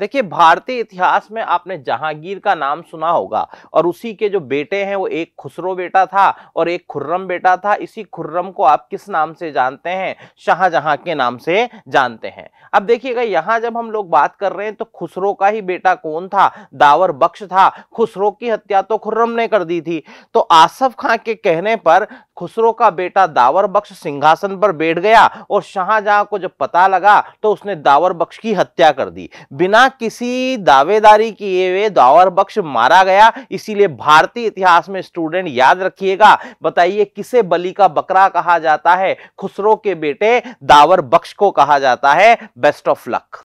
देखिए भारतीय इतिहास में आपने जहांगीर का नाम सुना होगा और उसी के जो बेटे हैं वो एक खुसरो बेटा था और एक खुर्रम बेटा था इसी खुर्रम को आप किस नाम से जानते हैं शाहजहां के नाम से जानते हैं अब देखिएगा यहां जब हम लोग बात कर रहे हैं तो खुसरो का ही बेटा कौन था दावर बख्श था खुसरो की हत्या तो खुर्रम ने कर दी थी तो आसफ खां के कहने पर खुसरो का बेटा दावर बख्श सिंहासन पर बैठ गया और शाहजहां को जब पता लगा तो उसने दावर बख्श की हत्या कर दी बिना किसी दावेदारी किए हुए दावर बख्श मारा गया इसीलिए भारतीय इतिहास में स्टूडेंट याद रखिएगा बताइए किसे बलि का बकरा कहा जाता है खुसरो के बेटे दावर बख्श को कहा जाता है best of luck.